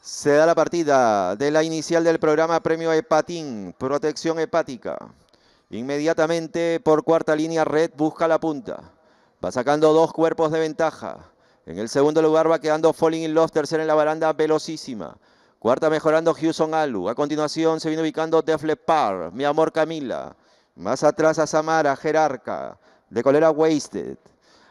Se da la partida de la inicial del programa Premio Hepatín, protección hepática. Inmediatamente por cuarta línea Red busca la punta. Va sacando dos cuerpos de ventaja. En el segundo lugar va quedando Falling in Love, tercera en la baranda, velocísima. Cuarta mejorando Houston Alu. A continuación se viene ubicando Par. Mi Amor Camila. Más atrás a Samara, Jerarca, de Colera Wasted.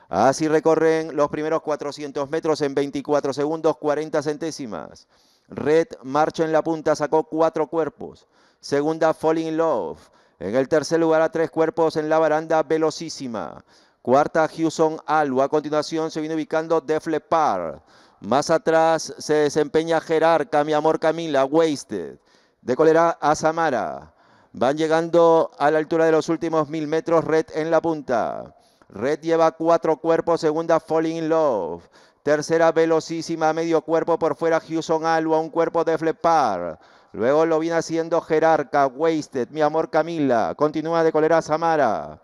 Así recorren los primeros 400 metros en 24 segundos 40 centésimas. Red Marcha en la punta sacó cuatro cuerpos. Segunda Falling Love. En el tercer lugar a tres cuerpos en la baranda velocísima. Cuarta Houston al. A continuación se viene ubicando Deflepar. Más atrás se desempeña Gerard, Mi Amor Camila, Wasted. De cólera a Samara. Van llegando a la altura de los últimos mil metros, Red en la punta. Red lleva cuatro cuerpos, segunda Falling in Love. Tercera velocísima, medio cuerpo por fuera Houston Alba, un cuerpo de Flepar. Luego lo viene haciendo Jerarca, Wasted, mi amor Camila. Continúa de colera Samara.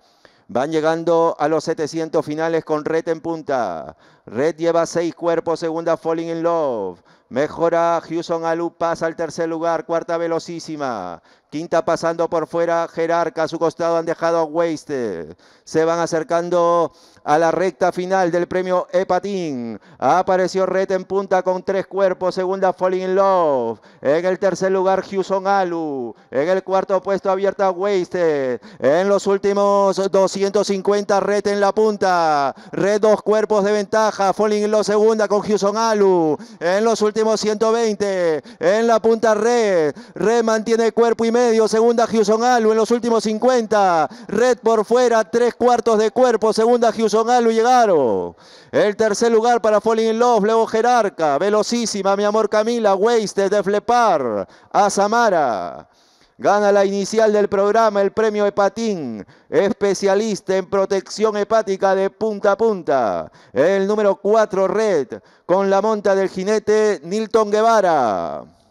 Van llegando a los 700 finales con Red en punta. Red lleva seis cuerpos, segunda Falling in Love. Mejora Houston Alu, pasa al tercer lugar, cuarta velocísima. Quinta pasando por fuera, Gerarca, a su costado han dejado a Waste. Se van acercando a la recta final del premio Epatín. Apareció Red en punta con tres cuerpos, segunda Falling Love. En el tercer lugar, Houston Alu. En el cuarto puesto, abierta Wasted, En los últimos 250, Red en la punta. Red dos cuerpos de ventaja, Falling in Love segunda con Houston Alu. En los últimos 120. En la punta Red. Red mantiene cuerpo y medio. Segunda Houston Alu en los últimos 50. Red por fuera, tres cuartos de cuerpo. Segunda Houston Alu llegaron. El tercer lugar para Falling in Love. Luego Jerarca, Velocísima, mi amor Camila. Waste de Flepar. A Samara. Gana la inicial del programa el premio Hepatín, especialista en protección hepática de punta a punta. El número 4 Red, con la monta del jinete Nilton Guevara.